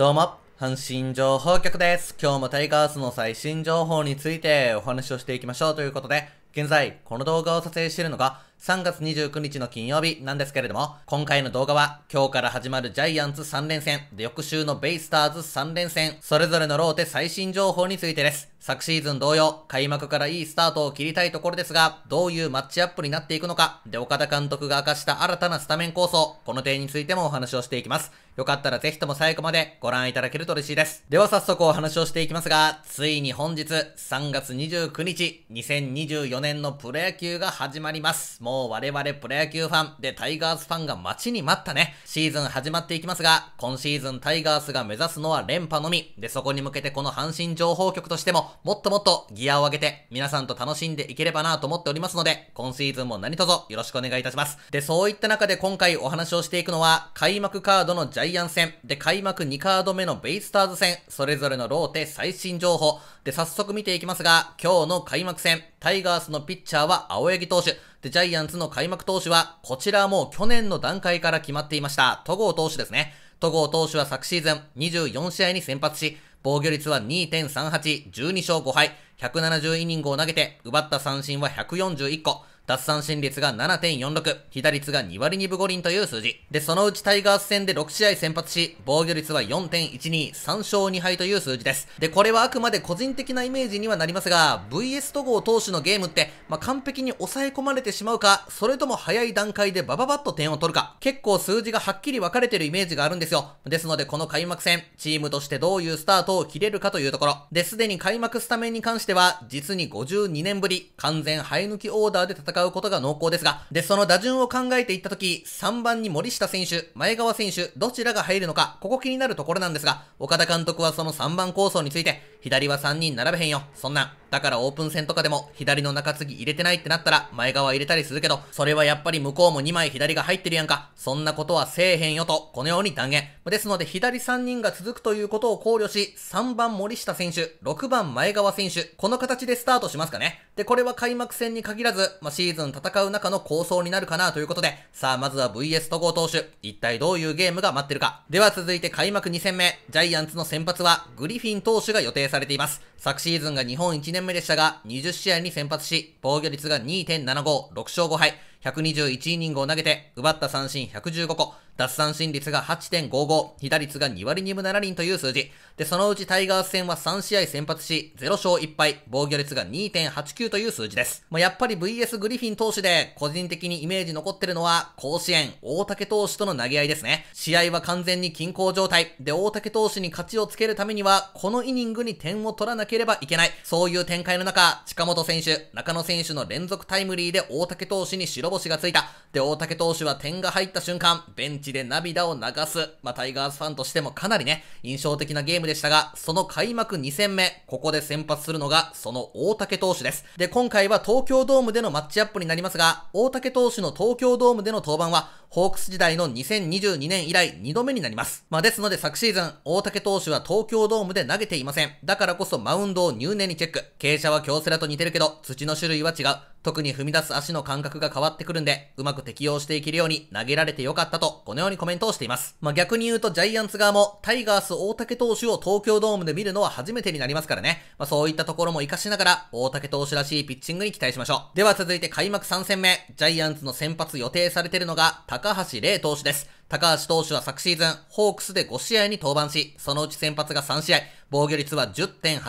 どうも、阪神情報局です。今日もタイガースの最新情報についてお話をしていきましょうということで、現在、この動画を撮影しているのが、3月29日の金曜日なんですけれども、今回の動画は今日から始まるジャイアンツ3連戦、で翌週のベイスターズ3連戦、それぞれのローテ最新情報についてです。昨シーズン同様、開幕からいいスタートを切りたいところですが、どういうマッチアップになっていくのか、で、岡田監督が明かした新たなスタメン構想、この点についてもお話をしていきます。よかったらぜひとも最後までご覧いただけると嬉しいです。では早速お話をしていきますが、ついに本日3月29日、2024年のプロ野球が始まります。もう我々プロ野球ファンでタイガースファンが待ちに待ったね。シーズン始まっていきますが、今シーズンタイガースが目指すのは連覇のみ。で、そこに向けてこの阪神情報局としても、もっともっとギアを上げて、皆さんと楽しんでいければなと思っておりますので、今シーズンも何卒よろしくお願いいたします。で、そういった中で今回お話をしていくのは、開幕カードのジャイアン戦、で、開幕2カード目のベイスターズ戦、それぞれのローテ最新情報。で、早速見ていきますが、今日の開幕戦、タイガースのピッチャーは青柳投手。で、ジャイアンツの開幕投手は、こちらも去年の段階から決まっていました、戸郷投手ですね。戸郷投手は昨シーズン24試合に先発し、防御率は2.38、12勝5敗、170イニングを投げて、奪った三振は141個、奪三振率が7.46、被打率が2割2分5厘という数字。で、そのうちタイガース戦で6試合先発し、防御率は4.12、3勝2敗という数字です。で、これはあくまで個人的なイメージにはなりますが、VS 都合投手のゲームって、まあ、完璧に抑え込まれてしまうか、それとも早い段階でバババッと点を取るか、結構数字がはっきり分かれてるイメージがあるんですよ。ですので、この開幕戦、チームとしてどういうスタートを切れるかというところ。で、すでに開幕スタメンに関しては、実に52年ぶり、完全生え抜きオーダーで戦ううことが濃厚ですが、で、その打順を考えていったとき、3番に森下選手、前川選手、どちらが入るのか、ここ気になるところなんですが、岡田監督はその3番構想について、左は3人並べへんよ。そんなん。だからオープン戦とかでも、左の中継ぎ入れてないってなったら、前側入れたりするけど、それはやっぱり向こうも2枚左が入ってるやんか。そんなことはせえへんよと、このように断言。ですので、左3人が続くということを考慮し、3番森下選手、6番前川選手、この形でスタートしますかね。で、これは開幕戦に限らず、まあ、シーズン戦う中の構想になるかなということで、さあ、まずは VS 戸郷投手、一体どういうゲームが待ってるか。では続いて開幕2戦目、ジャイアンツの先発は、グリフィン投手が予定されています。昨シーズンが日本1年目でしたが、20試合に先発し、防御率が2.75、6勝5敗、121イニングを投げて、奪った三振115個、奪三振率が8.55、被打率が2割2分7厘という数字。で、そのうちタイガース戦は3試合先発し、0勝1敗、防御率が2.89という数字です。まあ、やっぱり VS グリフィン投手で、個人的にイメージ残ってるのは、甲子園、大竹投手との投げ合いですね。試合は完全に均衡状態。で、大竹投手に勝ちをつけるためには、このイニングに点を取らなければいけない。そういう展開の中、近本選手、中野選手の連続タイムリーで大竹投手に白星がついた。で、大竹投手は点が入った瞬間、ベンチで涙を流す、まあ、タイガースファンとしてもかなりね、印象的なゲームでしたが、その開幕2戦目、ここで先発するのが、その大竹投手です。で、今回は東京ドームでのマッチアップになりますが、大竹投手の東京ドームでの登板は、ホークス時代の2022年以来2度目になります。まあ、ですので昨シーズン、大竹投手は東京ドームで投げていません。だからこそマウンドを入念にチェック。傾斜は京セラと似てるけど、土の種類は違う。特に踏み出す足の感覚が変わってくるんで、うまく適応していけるように投げられてよかったと、このようにコメントをしています。まあ、逆に言うとジャイアンツ側もタイガース大竹投手を東京ドームで見るのは初めてになりますからね。まあ、そういったところも活かしながら、大竹投手らしいピッチングに期待しましょう。では続いて開幕3戦目、ジャイアンツの先発予定されているのが、高橋玲投手です。高橋投手は昨シーズン、ホークスで5試合に登板し、そのうち先発が3試合、防御率は10.80、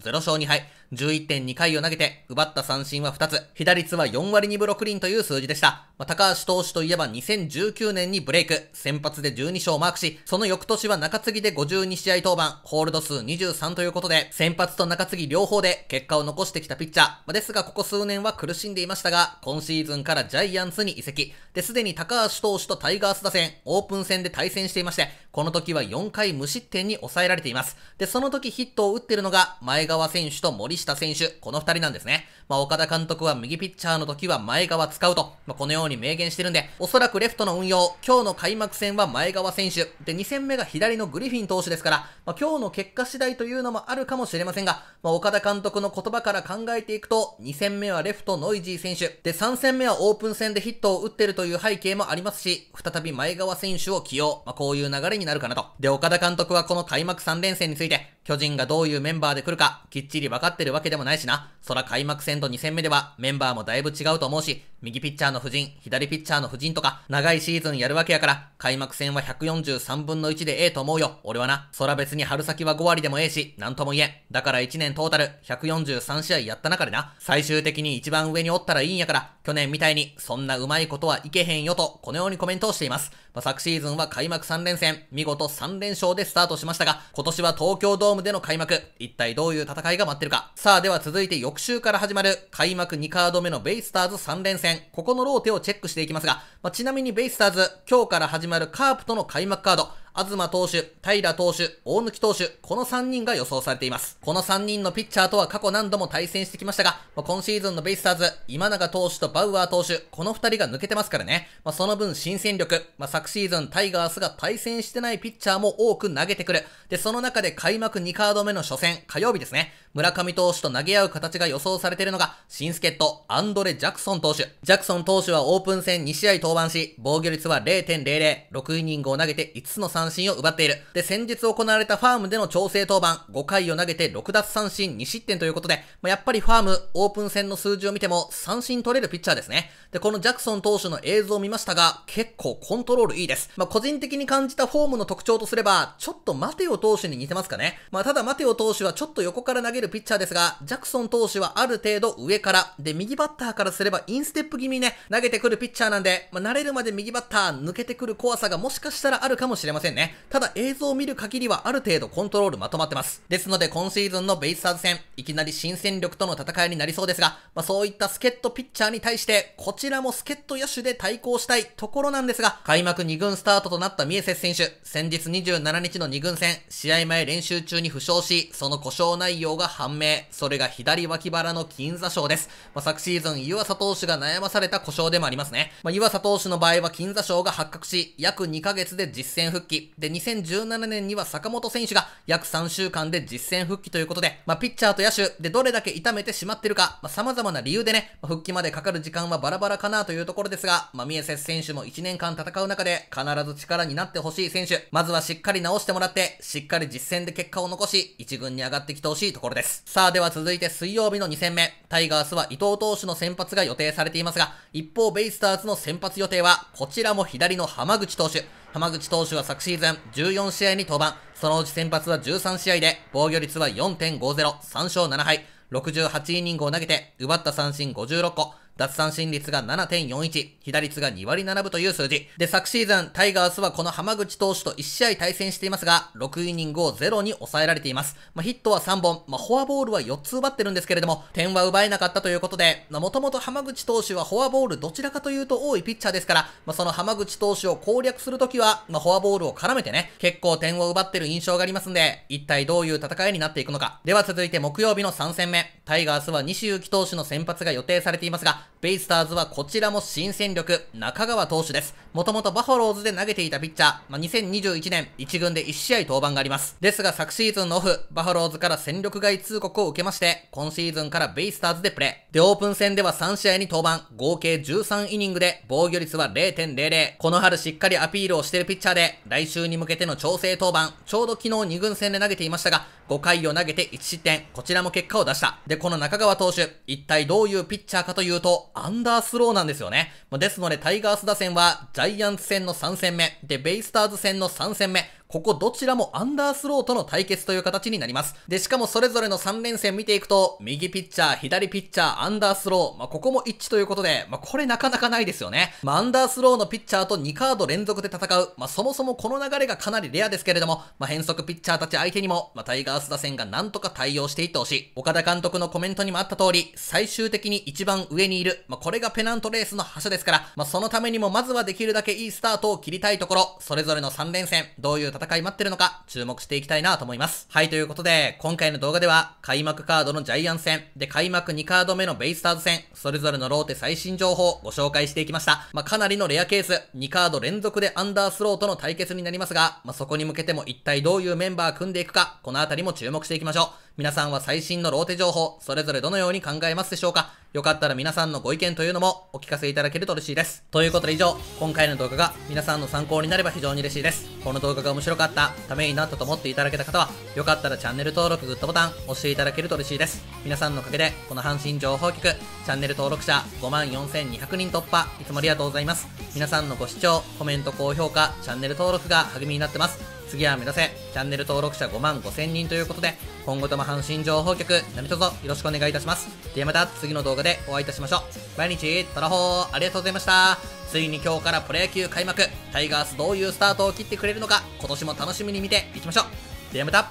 0勝2敗、11.2回を投げて、奪った三振は2つ、被打率は4割2分6厘という数字でした。まあ、高橋投手といえば2019年にブレイク、先発で12勝をマークし、その翌年は中継ぎで52試合登板、ホールド数23ということで、先発と中継ぎ両方で結果を残してきたピッチャー。まあ、ですが、ここ数年は苦しんでいましたが、今シーズンからジャイアンツに移籍。で、すでに高橋投手とタイガース打線、オープン戦で対戦していまして、この時は4回無失点に抑えられています。で、そのの時ヒットを打ってるのが前川選手と森下選手、この二人なんですね。まあ、岡田監督は右ピッチャーの時は前川使うと、まあ、このように明言してるんで、おそらくレフトの運用、今日の開幕戦は前川選手、で、2戦目が左のグリフィン投手ですから、まあ、今日の結果次第というのもあるかもしれませんが、まあ、岡田監督の言葉から考えていくと、2戦目はレフトノイジー選手、で、3戦目はオープン戦でヒットを打ってるという背景もありますし、再び前川選手を起用、まあ、こういう流れになるかなと。で、岡田監督はこの開幕3連戦について、巨人がどういうメンバーで来るか、きっちり分かってるわけでもないしな。そら開幕戦と2戦目ではメンバーもだいぶ違うと思うし、右ピッチャーの布陣、左ピッチャーの布陣とか、長いシーズンやるわけやから、開幕戦は143分の1でええと思うよ。俺はな、そら別に春先は5割でもええし、なんとも言えだから1年トータル143試合やった中でな、最終的に一番上におったらいいんやから、去年みたいに、そんなうまいことはいけへんよと、このようにコメントをしています。まあ、昨シーズンは開幕3連戦、見事3連勝でスタートしましたが、今年は東京ドームでの開幕、一体どういう戦いが待ってるか。さあでは続いて翌週から始まる、開幕2カード目のベイスターズ3連戦、戦、ここのローテをチェックしていきますが、まあ、ちなみにベイスターズ、今日から始まるカープとの開幕カード、東投手、平投手、大貫投手、この3人が予想されています。この3人のピッチャーとは過去何度も対戦してきましたが、今シーズンのベイスターズ、今永投手とバウアー投手、この2人が抜けてますからね。まあ、その分新戦力、まあ、昨シーズンタイガースが対戦してないピッチャーも多く投げてくる。で、その中で開幕2カード目の初戦、火曜日ですね。村上投手と投げ合う形が予想されているのが、新助っ人、アンドレ・ジャクソン投手。ジャクソン投手はオープン戦2試合登板し、防御率は0.00、6イニングを投げて5つの3三振を奪っている。で、先日行われたファームでの調整登板、5回を投げて6奪三振2失点ということで、まあ、やっぱりファーム、オープン戦の数字を見ても三振取れるピッチャーですね。で、このジャクソン投手の映像を見ましたが、結構コントロールいいです。まあ、個人的に感じたフォームの特徴とすれば、ちょっとマテオ投手に似てますかね。まあ、ただマテオ投手はちょっと横から投げるピッチャーですが、ジャクソン投手はある程度上から、で、右バッターからすればインステップ気味にね、投げてくるピッチャーなんで、まあ、慣れるまで右バッター抜けてくる怖さがもしかしたらあるかもしれませんね。ただ映像を見る限りはある程度コントロールまとまってます。ですので今シーズンのベイスターズ戦、いきなり新戦力との戦いになりそうですが、まあ、そういったスケットピッチャーに対して、こちらもスケット野手で対抗したいところなんですが、開幕2軍スタートとなったミエセス選手、先日27日の2軍戦、試合前練習中に負傷し、その故障内容が判明。それが左脇腹の金座賞です。まあ、昨シーズン、湯浅投手が悩まされた故障でもありますね。まあ、湯浅投手の場合は金座賞が発覚し、約2ヶ月で実戦復帰。で、2017年には坂本選手が約3週間で実戦復帰ということで、まあ、ピッチャーと野手でどれだけ痛めてしまってるか、まあ、様々な理由でね、ま復帰までかかる時間はバラバラかなというところですが、まあ、ミエセス選手も1年間戦う中で必ず力になってほしい選手、まずはしっかり直してもらって、しっかり実戦で結果を残し、1軍に上がってきてほしいところです。さあ、では続いて水曜日の2戦目、タイガースは伊藤投手の先発が予定されていますが、一方ベイスターズの先発予定は、こちらも左の浜口投手。浜口投手は昨シーズン14試合に登板、そのうち先発は13試合で、防御率は4.50、3勝7敗、68イニングを投げて、奪った三振56個、奪三振率が7.41、被打率が2割7分という数字。で、昨シーズン、タイガースはこの浜口投手と1試合対戦していますが、6イニングを0に抑えられています。まあ、ヒットは3本、まあ、フォアボールは4つ奪ってるんですけれども、点は奪えなかったということで、まあ、もともと浜口投手はフォアボールどちらかというと多いピッチャーですから、まあ、その浜口投手を攻略するときは、まあ、フォアボールを絡めてね、結構点を奪ってる印象がありますんで、一体どういう戦いになっていくのか。では続いて木曜日の3戦目。タイガースは西勇輝投手の先発が予定されていますが、ベイスターズはこちらも新戦力、中川投手です。もともとバファローズで投げていたピッチャー、まあ、2021年1軍で1試合登板があります。ですが昨シーズンのオフ、バファローズから戦力外通告を受けまして、今シーズンからベイスターズでプレー。で、オープン戦では3試合に登板、合計13イニングで防御率は0.00。この春しっかりアピールをしているピッチャーで、来週に向けての調整登板、ちょうど昨日2軍戦で投げていましたが、5回を投げて1失点、こちらも結果を出した。で、この中川投手、一体どういうピッチャーかというと、アンダースローなんですよね。ですので、タイガース打線はジャイアンツ戦の3戦目、で、ベイスターズ戦の3戦目、ここどちらもアンダースローとの対決という形になります。で、しかもそれぞれの3連戦見ていくと、右ピッチャー、左ピッチャー、アンダースロー、まあ、ここも一致ということで、まあ、これなかなかないですよね。まあ、アンダースローのピッチャーと2カード連続で戦う、まあ、そもそもこの流れがかなりレアですけれども、まあ、変則ピッチャーたち相手にも、まあ、タイガース打線がなんとか対応していってほしい。岡田監督のコメントにもあった通り、最終的に一番上にいる、まあ、これがペナントレースの覇者ですから、まあ、そのためにもまずはできるだけいいスタートを切りたいところ、それぞれの3連戦、どういう戦戦い待ってるのか注目していきたいなと思います。はい、ということで、今回の動画では、開幕カードのジャイアン戦、で、開幕2カード目のベイスターズ戦、それぞれのローテ最新情報をご紹介していきました。まあ、かなりのレアケース、2カード連続でアンダースローとの対決になりますが、まあ、そこに向けても一体どういうメンバー組んでいくか、このあたりも注目していきましょう。皆さんは最新のローテ情報、それぞれどのように考えますでしょうかよかったら皆さんのご意見というのもお聞かせいただけると嬉しいです。ということで以上、今回の動画が皆さんの参考になれば非常に嬉しいです。この動画が面白かった、ためになったと思っていただけた方は、よかったらチャンネル登録、グッドボタン押していただけると嬉しいです。皆さんのおかげで、この阪神情報局、チャンネル登録者54,200人突破、いつもありがとうございます。皆さんのご視聴、コメント、高評価、チャンネル登録が励みになってます。次は目指せ、チャンネル登録者5万5千人ということで、今後とも阪神情報局、何卒よろしくお願いいたします。ではまた次の動画でお会いいたしましょう。毎日、トラホー、ありがとうございました。ついに今日からプロ野球開幕、タイガースどういうスタートを切ってくれるのか、今年も楽しみに見ていきましょう。ではまた